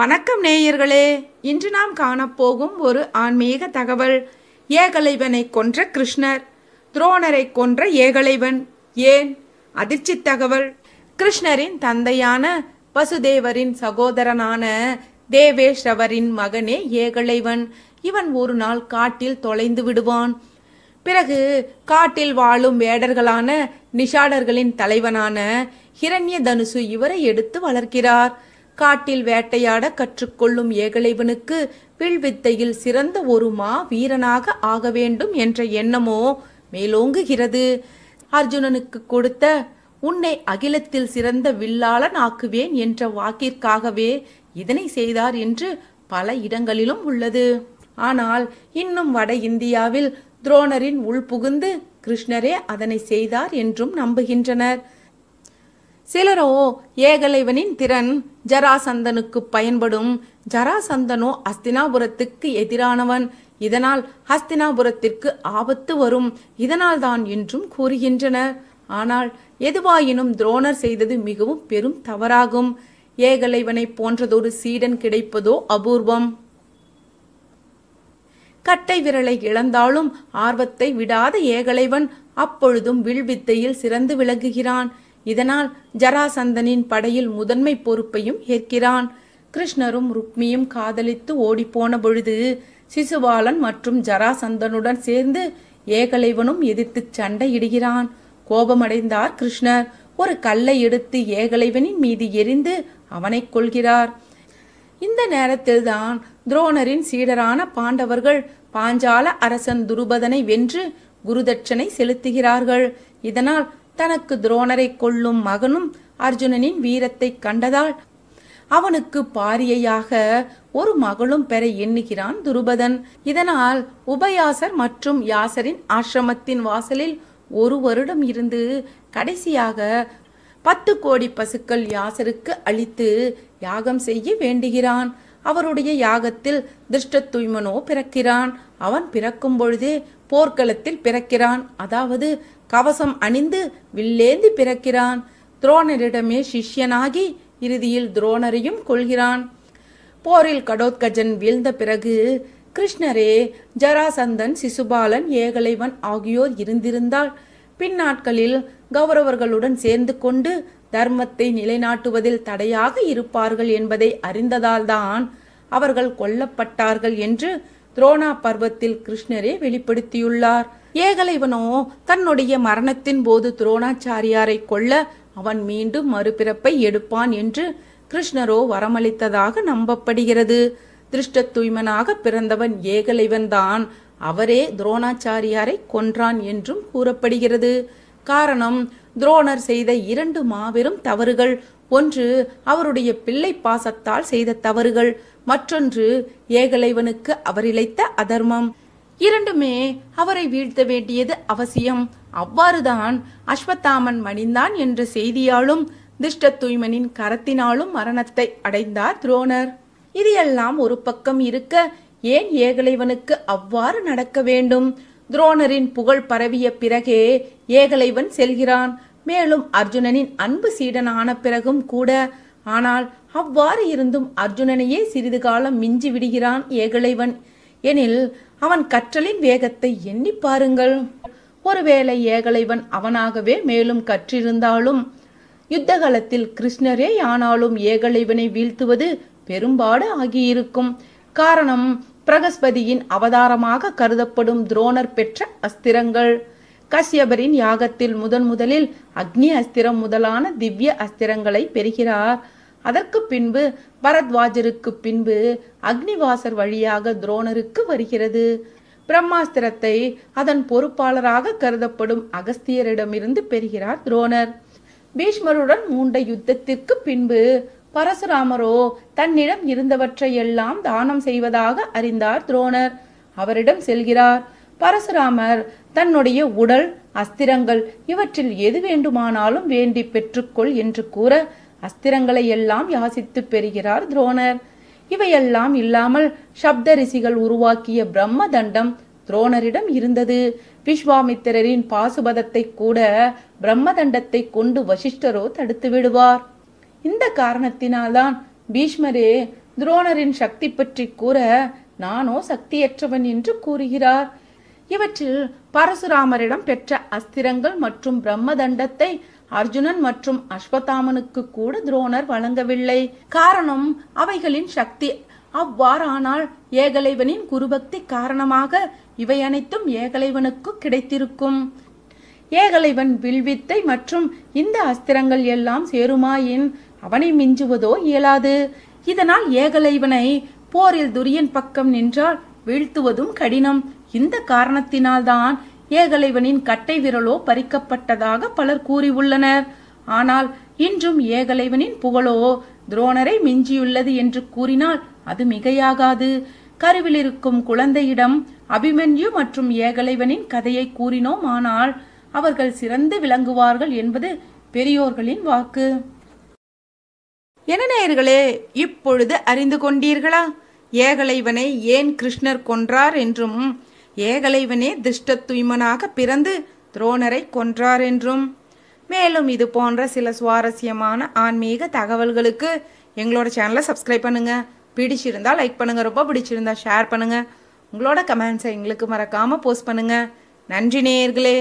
வணக்கம் நேயர்களே இன்று நாம் காணப்போகும் ஒரு ஆன்மீக தகவல் ஏகலைவனை கொன்ற கிருஷ்ணர் துரோணரை கொன்ற ஏகலைவன் ஏன் அதிர்ச்சி தகவல் கிருஷ்ணரின் தந்தையான வசுதேவரின் சகோதரனான தேவேஷ்ரவரின் மகனே ஏகலைவன் இவன் ஒரு நாள் காட்டில் தொலைந்து விடுவான் பிறகு காட்டில் வாழும் வேடர்களான நிஷாடர்களின் தலைவனான ஹிரண்ய தனுசு இவரை எடுத்து வளர்க்கிறார் காட்டில் வேட்டையாட கற்றுக்கொள்ளும் ஏகலைவனுக்கு வில்வித்தையில் சிறந்த ஒரு மா வீரனாக ஆக வேண்டும் என்ற எண்ணமோ மேலோங்குகிறது அர்ஜுனனுக்கு கொடுத்த உன்னை அகிலத்தில் சிறந்த வில்லாளன் ஆக்குவேன் என்ற வாக்கிற்காகவே இதனை செய்தார் என்று பல இடங்களிலும் உள்ளது ஆனால் இன்னும் வட இந்தியாவில் துரோணரின் உள்புகுந்து கிருஷ்ணரே அதனை செய்தார் என்றும் நம்புகின்றனர் சிலரோ ஏகலைவனின் திறன் ஜராசந்தனுக்கு பயன்படும் ஜராசந்தனோ அஸ்தினாபுரத்துக்கு எதிரானவன் இதனால் ஹஸ்தினாபுரத்திற்கு ஆபத்து வரும் இதனால் தான் என்றும் கூறுகின்றனர் ஆனால் எதுவாயினும் துரோணர் செய்தது மிகவும் பெரும் தவறாகும் ஏகலைவனை போன்றதொரு சீடன் கிடைப்பதோ அபூர்வம் கட்டை விரலை இழந்தாலும் ஆர்வத்தை விடாத ஏகலைவன் அப்பொழுதும் வில்வித்தையில் சிறந்து விளங்குகிறான் இதனால் ஜராசந்தனின் படையில் முதன்மை பொறுப்பையும் ஏற்கிறான் கிருஷ்ணரும் ருக்மியும் காதலித்து ஓடிப்போன பொழுது சிசுபாலன் மற்றும் ஜராசந்தனுடன் சேர்ந்து ஏகலைவனும் எதிர்த்து சண்டையிடுகிறான் கோபமடைந்தார் கிருஷ்ணர் ஒரு கல்லை எடுத்து ஏகலைவனின் மீது எரிந்து அவனை கொள்கிறார் இந்த நேரத்தில்தான் துரோணரின் சீடரான பாண்டவர்கள் பாஞ்சால அரசன் துருபதனை வென்று குருதட்சனை செலுத்துகிறார்கள் இதனால் தனக்கு துரோணரை கொள்ளும் மகனும் அர்ஜுனனின் வீரத்தை கண்டதால் அவனுக்கு பாரியையாக ஒரு மகளும் பெற எண்ணுகிறான் துருபதன் இதனால் உபயாசர் மற்றும் யாசரின் ஆசிரமத்தின் வாசலில் ஒரு வருடம் இருந்து கடைசியாக பத்து கோடி பசுக்கள் யாசருக்கு அளித்து யாகம் செய்ய வேண்டுகிறான் அவருடைய யாகத்தில் திருஷ்ட தூய்மனோ பிறக்கிறான் அவன் பிறக்கும் பொழுதே போர்க்களத்தில் பிறக்கிறான் அதாவது கவசம் அணிந்து வில்லேந்தி பிறக்கிறான் துரோணரிடமே சிஷ்யனாகி இறுதியில் துரோணரையும் கொள்கிறான் போரில் கடோத்கஜன் வீழ்ந்த பிறகு கிருஷ்ணரே ஜராசந்தன் சிசுபாலன் ஏகலைவன் ஆகியோர் இருந்திருந்தால் பின்னாட்களில் கௌரவர்களுடன் சேர்ந்து கொண்டு தர்மத்தை நிலைநாட்டுவதில் தடையாக இருப்பார்கள் என்பதை அறிந்ததால்தான் அவர்கள் கொல்லப்பட்டார்கள் என்று துரோணா பர்வத்தில் கிருஷ்ணரே வெளிப்படுத்தியுள்ளார் ஏகலைவனோ தன்னுடைய மரணத்தின் போது துரோணாச்சாரியாரை கொல்ல அவன் மீண்டும் மறுபிறப்பை எடுப்பான் என்று கிருஷ்ணரோ வரமளித்ததாக நம்பப்படுகிறது திருஷ்ட தூய்மனாக பிறந்தவன் ஏகலைவன்தான் அவரே துரோணாச்சாரியாரை கொன்றான் என்றும் கூறப்படுகிறது காரணம் துரோணர் செய்த இரண்டு மாபெரும் தவறுகள் ஒன்று அவருடைய பிள்ளை பாசத்தால் செய்த தவறுகள் மற்றொன்று ஏகலைவனுக்கு அவர் இழைத்த அதர்மம் இரண்டுமே அவரை வீழ்த்த வேண்டியது அவசியம் அவ்வாறுதான் அஸ்வத்தாமன் மணிந்தான் என்ற செய்தியாலும் திஷ்ட தூய்மனின் கரத்தினாலும் மரணத்தை அடைந்தார் துரோணர் இது எல்லாம் ஒரு பக்கம் இருக்க ஏன் ஏகலைவனுக்கு அவ்வாறு நடக்க வேண்டும் துரோணரின் புகழ் பரவிய பிறகே ஏகலைவன் செல்கிறான் மேலும் அர்ஜுனனின் அன்பு சீடனான பிறகும் கூட ஆனால் அவ்வாறு இருந்தும் அர்ஜுனனையே சிறிது காலம் மிஞ்சி விடுகிறான் ஏகலைவன் எனில் அவன் கற்றலின் வேகத்தை எண்ணி பாருங்கள் ஒருவேளை ஏகலைவன் அவனாகவே மேலும் கற்றிருந்தாலும் யுத்தகலத்தில் கிருஷ்ணரே ஆனாலும் ஏகலைவனை வீழ்த்துவது பெரும்பாடு ஆகியிருக்கும் காரணம் பிரகஸ்பதியின் அவதாரமாக கருதப்படும் துரோணர் பெற்ற அஸ்திரங்கள் கஷ்யபரின் யாகத்தில் முதன் முதலில் அக்னி அஸ்திரம் முதலான திவ்ய அஸ்திரங்களை பெறுகிறார் அதற்கு பின்பு பரத்வாஜருக்கு பின்பு அக்னிவாசர் வழியாக துரோணருக்கு வருகிறது பிரம்மாஸ்திரத்தை அதன் பொறுப்பாளராக கருதப்படும் அகஸ்தியரிடமிருந்து பெறுகிறார் துரோணர் பீஷ்மருடன் மூண்ட யுத்தத்திற்கு பின்பு பரசுராமரோ தன்னிடம் இருந்தவற்றையெல்லாம் தானம் செய்வதாக அறிந்தார் துரோணர் அவரிடம் செல்கிறார் பரசுராமர் தன்னுடைய உடல் அஸ்திரங்கள் இவற்றில் எது வேண்டுமானாலும் வேண்டி பெற்றுக்கொள் என்று கூற அஸ்திரங்களை எல்லாம் யாசித்து பெறுகிறார் துரோணர் இவையெல்லாம் இல்லாமல் சப்த ரிஷிகள் உருவாக்கிய பிரம்ம தண்டம் துரோணரிடம் இருந்தது விஸ்வாமித்திரரின் பாசுபதத்தை கூட பிரம்மதண்டத்தை கொண்டு வசிஷ்டரோ தடுத்து விடுவார் இந்த காரணத்தினால்தான் பீஷ்மரே துரோணரின் சக்தி பற்றி கூற நானோ சக்தியற்றவன் என்று கூறுகிறார் இவற்றில் பரசுராமரிடம் பெற்ற அஸ்திரங்கள் மற்றும் பிரம்ம தண்டத்தை அர்ஜுனன் மற்றும் அஸ்வத்தாமனுக்கு கூட துரோணர் வழங்கவில்லை காரணம் அவைகளின் சக்தி அவ்வாறானால் ஏகலைவனின் குருபக்தி காரணமாக இவை அனைத்தும் ஏகலைவனுக்கு கிடைத்திருக்கும் ஏகலைவன் வில்வித்தை மற்றும் இந்த அஸ்திரங்கள் எல்லாம் சேருமாயின் அவனை மிஞ்சுவதோ இயலாது இதனால் ஏகலைவனை போரில் துரியன் பக்கம் நின்றால் வீழ்த்துவதும் கடினம் இந்த காரணத்தினால்தான் ஏகலைவனின் கட்டை விரலோ பறிக்கப்பட்டதாக பலர் கூறியுள்ளனர் ஆனால் இன்றும் ஏகலைவனின் புகழோ துரோணரை மிஞ்சியுள்ளது என்று கூறினால் அது மிகையாகாது கருவிலிருக்கும் குழந்தையிடம் அபிமன்யு மற்றும் ஏகலைவனின் கதையை கூறினோம் ஆனால் அவர்கள் சிறந்து விளங்குவார்கள் என்பது பெரியோர்களின் வாக்கு என நேயர்களே இப்பொழுது அறிந்து கொண்டீர்களா ஏகலைவனை ஏன் கிருஷ்ணர் கொன்றார் என்றும் ஏகலைவனே திருஷ்ட தூய்மனாக பிறந்து துரோணரை கொன்றார் என்றும் மேலும் இது போன்ற சில சுவாரஸ்யமான ஆன்மீக தகவல்களுக்கு எங்களோட சேனலை சப்ஸ்கிரைப் பண்ணுங்கள் பிடிச்சிருந்தா லைக் பண்ணுங்கள் ரொம்ப பிடிச்சிருந்தா ஷேர் பண்ணுங்கள் உங்களோட கமெண்ட்ஸை எங்களுக்கு மறக்காமல் போஸ்ட் பண்ணுங்கள் நன்றி நேயர்களே